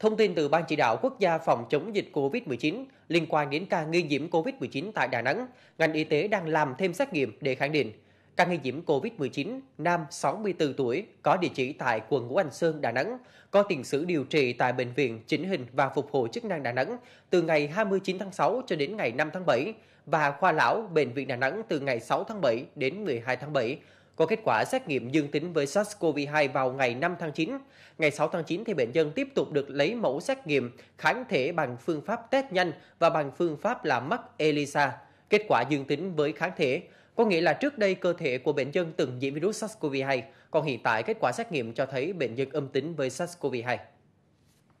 Thông tin từ Ban Chỉ đạo Quốc gia phòng chống dịch COVID-19 liên quan đến ca nghi nhiễm COVID-19 tại Đà Nẵng, ngành y tế đang làm thêm xét nghiệm để khẳng định ca nghi nhiễm COVID-19, nam 64 tuổi, có địa chỉ tại quận Ngũ Hành Sơn, Đà Nẵng, có tiền sử điều trị tại Bệnh viện Chỉnh hình và Phục hồi chức năng Đà Nẵng từ ngày 29 tháng 6 cho đến ngày 5 tháng 7 và khoa lão Bệnh viện Đà Nẵng từ ngày 6 tháng 7 đến 12 tháng 7, có kết quả xét nghiệm dương tính với SARS-CoV-2 vào ngày 5 tháng 9. Ngày 6 tháng 9 thì bệnh nhân tiếp tục được lấy mẫu xét nghiệm kháng thể bằng phương pháp test nhanh và bằng phương pháp là mắc ELISA. Kết quả dương tính với kháng thể, có nghĩa là trước đây cơ thể của bệnh nhân từng nhiễm virus SARS-CoV-2, còn hiện tại kết quả xét nghiệm cho thấy bệnh nhân âm tính với SARS-CoV-2.